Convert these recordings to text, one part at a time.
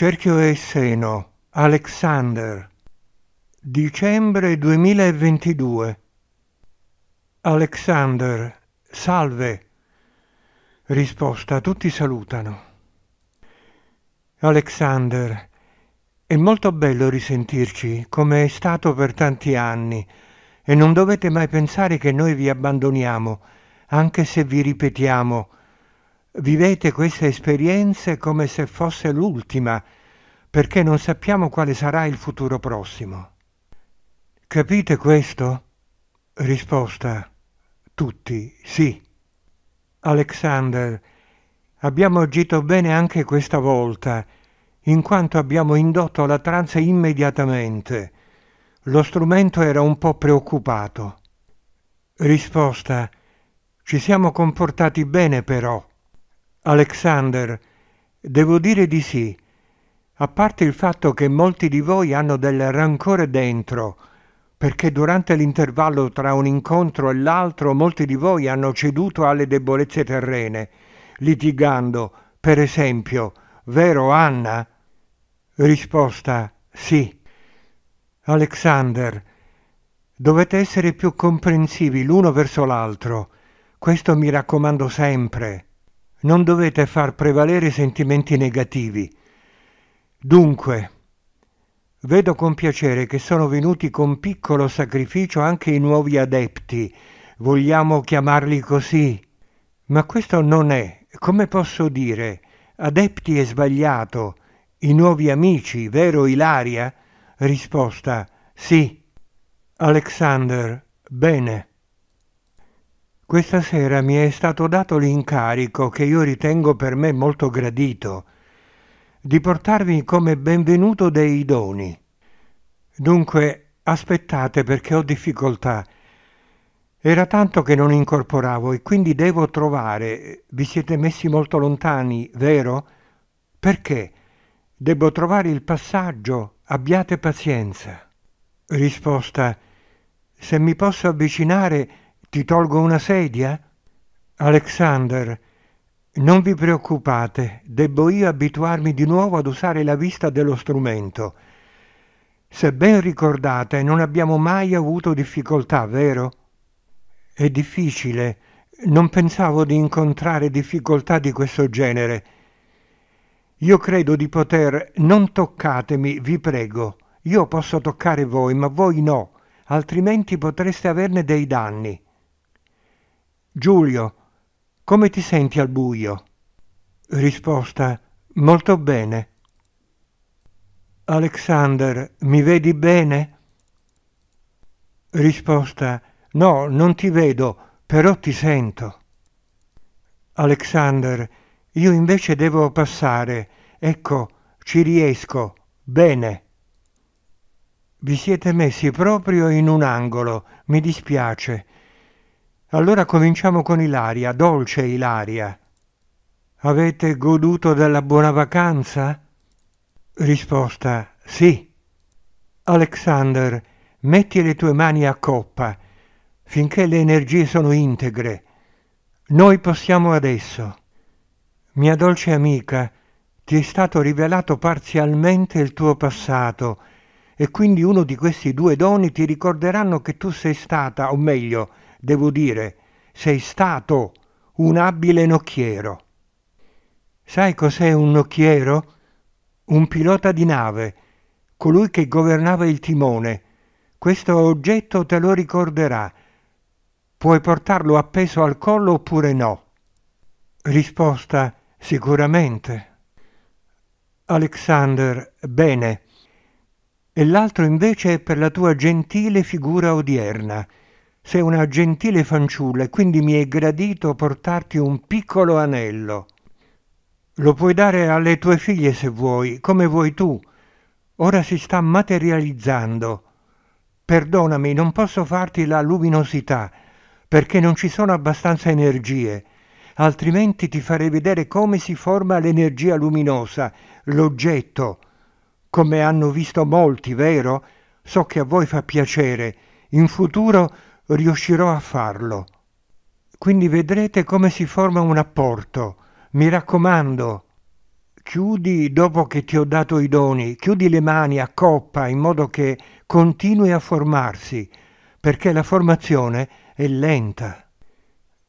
Cerchio e Seno, Alexander. Dicembre 2022. Alexander, salve. Risposta, tutti salutano. Alexander, è molto bello risentirci, come è stato per tanti anni, e non dovete mai pensare che noi vi abbandoniamo, anche se vi ripetiamo Vivete queste esperienze come se fosse l'ultima, perché non sappiamo quale sarà il futuro prossimo. Capite questo? Risposta. Tutti, sì. Alexander, abbiamo agito bene anche questa volta, in quanto abbiamo indotto la trance immediatamente. Lo strumento era un po' preoccupato. Risposta. Ci siamo comportati bene però. Alexander, devo dire di sì, a parte il fatto che molti di voi hanno del rancore dentro, perché durante l'intervallo tra un incontro e l'altro molti di voi hanno ceduto alle debolezze terrene, litigando, per esempio, vero Anna? Risposta sì. Alexander, dovete essere più comprensivi l'uno verso l'altro. Questo mi raccomando sempre. Non dovete far prevalere sentimenti negativi. Dunque, vedo con piacere che sono venuti con piccolo sacrificio anche i nuovi adepti, vogliamo chiamarli così. Ma questo non è, come posso dire, adepti è sbagliato, i nuovi amici, vero Ilaria? Risposta, sì. Alexander, bene. Questa sera mi è stato dato l'incarico, che io ritengo per me molto gradito, di portarvi come benvenuto dei doni. Dunque aspettate perché ho difficoltà. Era tanto che non incorporavo e quindi devo trovare. Vi siete messi molto lontani, vero? Perché? Devo trovare il passaggio. Abbiate pazienza. Risposta. Se mi posso avvicinare ti tolgo una sedia? Alexander, non vi preoccupate, debbo io abituarmi di nuovo ad usare la vista dello strumento. Se ben ricordate, non abbiamo mai avuto difficoltà, vero? È difficile. Non pensavo di incontrare difficoltà di questo genere. Io credo di poter... Non toccatemi, vi prego. Io posso toccare voi, ma voi no, altrimenti potreste averne dei danni. Giulio, come ti senti al buio? Risposta, molto bene. Alexander, mi vedi bene? Risposta, no, non ti vedo, però ti sento. Alexander, io invece devo passare, ecco, ci riesco, bene. Vi siete messi proprio in un angolo, mi dispiace, allora cominciamo con Ilaria, dolce Ilaria. Avete goduto della buona vacanza? Risposta sì. Alexander, metti le tue mani a coppa, finché le energie sono integre. Noi possiamo adesso. Mia dolce amica, ti è stato rivelato parzialmente il tuo passato e quindi uno di questi due doni ti ricorderanno che tu sei stata, o meglio, devo dire, sei stato un abile nocchiero. Sai cos'è un nocchiero? Un pilota di nave, colui che governava il timone. Questo oggetto te lo ricorderà. Puoi portarlo appeso al collo oppure no? Risposta sicuramente. Alexander, bene. E l'altro invece è per la tua gentile figura odierna sei una gentile fanciulla e quindi mi è gradito portarti un piccolo anello. Lo puoi dare alle tue figlie se vuoi, come vuoi tu. Ora si sta materializzando. Perdonami, non posso farti la luminosità, perché non ci sono abbastanza energie, altrimenti ti farei vedere come si forma l'energia luminosa, l'oggetto. Come hanno visto molti, vero? So che a voi fa piacere. In futuro riuscirò a farlo. Quindi vedrete come si forma un apporto. Mi raccomando, chiudi dopo che ti ho dato i doni, chiudi le mani a coppa in modo che continui a formarsi, perché la formazione è lenta.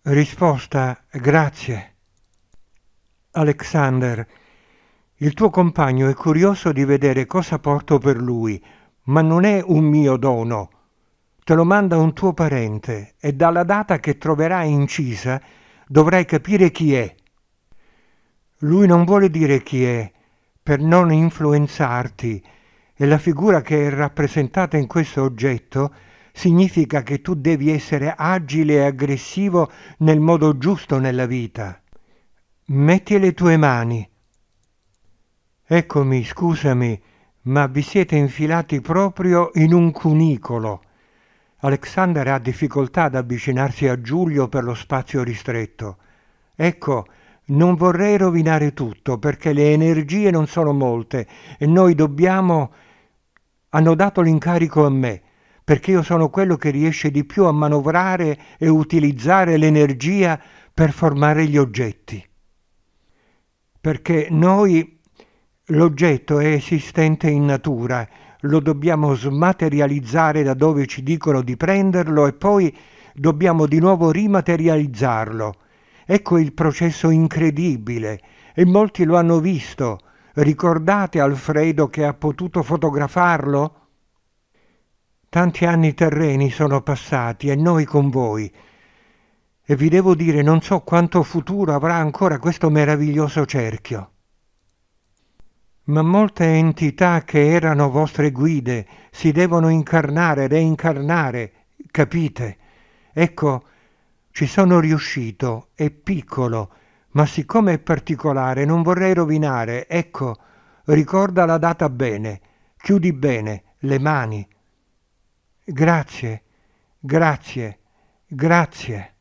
Risposta grazie. Alexander, il tuo compagno è curioso di vedere cosa porto per lui, ma non è un mio dono te lo manda un tuo parente e dalla data che troverai incisa dovrai capire chi è. Lui non vuole dire chi è per non influenzarti e la figura che è rappresentata in questo oggetto significa che tu devi essere agile e aggressivo nel modo giusto nella vita. Metti le tue mani. Eccomi, scusami, ma vi siete infilati proprio in un cunicolo. Alexander ha difficoltà ad avvicinarsi a Giulio per lo spazio ristretto. Ecco, non vorrei rovinare tutto perché le energie non sono molte e noi dobbiamo... Hanno dato l'incarico a me perché io sono quello che riesce di più a manovrare e utilizzare l'energia per formare gli oggetti. Perché noi l'oggetto è esistente in natura lo dobbiamo smaterializzare da dove ci dicono di prenderlo e poi dobbiamo di nuovo rimaterializzarlo. Ecco il processo incredibile e molti lo hanno visto. Ricordate Alfredo che ha potuto fotografarlo? Tanti anni terreni sono passati e noi con voi. E vi devo dire non so quanto futuro avrà ancora questo meraviglioso cerchio ma molte entità che erano vostre guide si devono incarnare, reincarnare, capite? Ecco, ci sono riuscito, è piccolo, ma siccome è particolare non vorrei rovinare, ecco, ricorda la data bene, chiudi bene le mani. Grazie, grazie, grazie.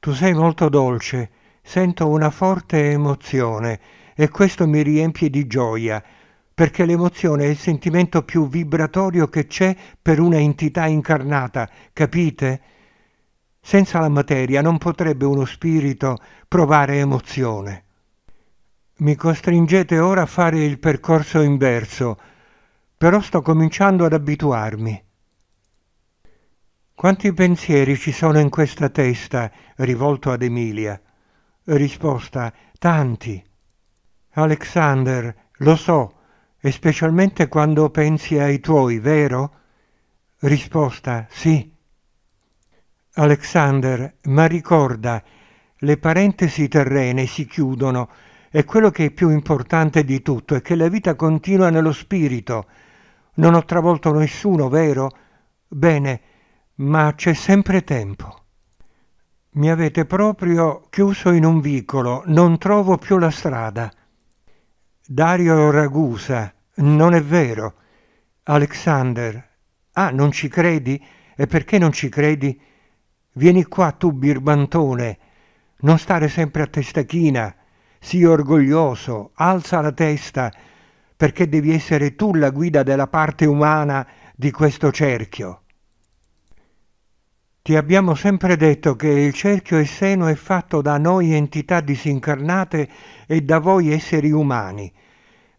Tu sei molto dolce, sento una forte emozione e questo mi riempie di gioia, perché l'emozione è il sentimento più vibratorio che c'è per una entità incarnata, capite? Senza la materia non potrebbe uno spirito provare emozione. Mi costringete ora a fare il percorso inverso, però sto cominciando ad abituarmi. Quanti pensieri ci sono in questa testa rivolto ad Emilia? Risposta tanti. Alexander, lo so, e specialmente quando pensi ai tuoi, vero? Risposta, sì. Alexander, ma ricorda, le parentesi terrene si chiudono e quello che è più importante di tutto è che la vita continua nello spirito. Non ho travolto nessuno, vero? Bene, ma c'è sempre tempo. Mi avete proprio chiuso in un vicolo, non trovo più la strada. Dario Ragusa, non è vero. Alexander, ah, non ci credi? E perché non ci credi? Vieni qua tu, birbantone, non stare sempre a testa china, sii orgoglioso, alza la testa, perché devi essere tu la guida della parte umana di questo cerchio. Ti abbiamo sempre detto che il cerchio e seno è fatto da noi entità disincarnate e da voi esseri umani.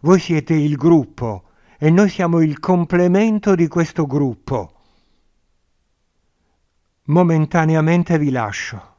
Voi siete il gruppo e noi siamo il complemento di questo gruppo. Momentaneamente vi lascio.